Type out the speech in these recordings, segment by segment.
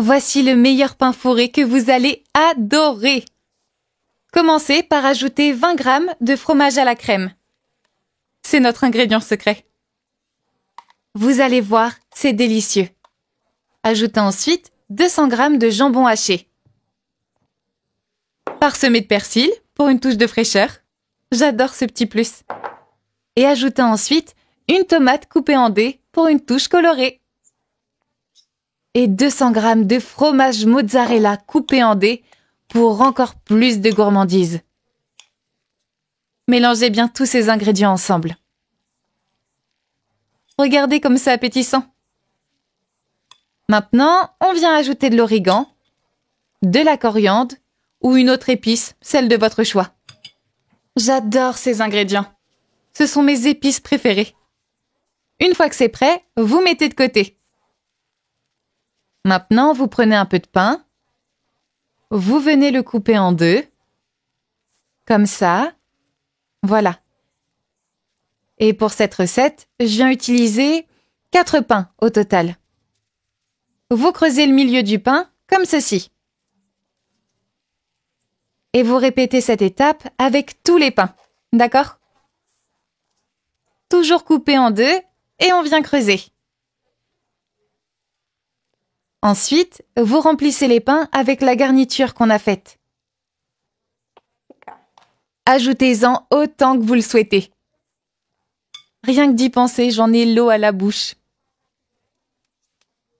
Voici le meilleur pain fourré que vous allez adorer. Commencez par ajouter 20 g de fromage à la crème. C'est notre ingrédient secret. Vous allez voir, c'est délicieux. Ajoutez ensuite 200 g de jambon haché. Parsemé de persil pour une touche de fraîcheur. J'adore ce petit plus. Et ajoutez ensuite une tomate coupée en dés pour une touche colorée et 200 g de fromage mozzarella coupé en dés pour encore plus de gourmandise. Mélangez bien tous ces ingrédients ensemble. Regardez comme c'est appétissant. Maintenant, on vient ajouter de l'origan, de la coriandre ou une autre épice, celle de votre choix. J'adore ces ingrédients. Ce sont mes épices préférées. Une fois que c'est prêt, vous mettez de côté. Maintenant, vous prenez un peu de pain, vous venez le couper en deux, comme ça, voilà. Et pour cette recette, je viens utiliser 4 pains au total. Vous creusez le milieu du pain comme ceci. Et vous répétez cette étape avec tous les pains, d'accord Toujours coupé en deux et on vient creuser. Ensuite, vous remplissez les pains avec la garniture qu'on a faite. Ajoutez-en autant que vous le souhaitez. Rien que d'y penser, j'en ai l'eau à la bouche.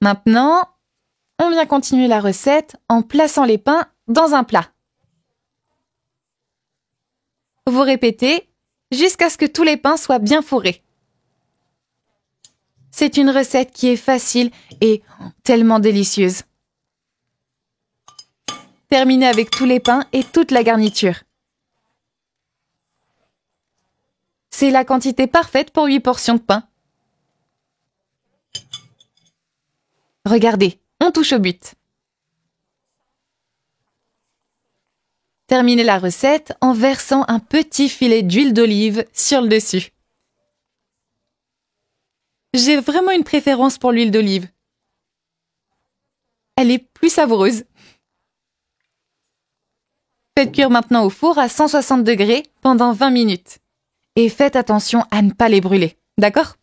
Maintenant, on vient continuer la recette en plaçant les pains dans un plat. Vous répétez jusqu'à ce que tous les pains soient bien fourrés. C'est une recette qui est facile et tellement délicieuse. Terminez avec tous les pains et toute la garniture. C'est la quantité parfaite pour 8 portions de pain. Regardez, on touche au but. Terminez la recette en versant un petit filet d'huile d'olive sur le dessus. J'ai vraiment une préférence pour l'huile d'olive. Elle est plus savoureuse. Faites cuire maintenant au four à 160 degrés pendant 20 minutes. Et faites attention à ne pas les brûler, d'accord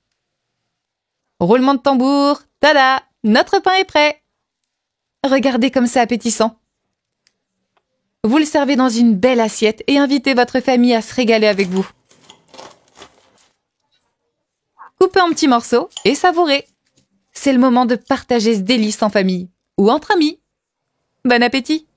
Roulement de tambour, tada Notre pain est prêt Regardez comme c'est appétissant. Vous le servez dans une belle assiette et invitez votre famille à se régaler avec vous coupez en petits morceaux et savourez. C'est le moment de partager ce délice en famille ou entre amis. Bon appétit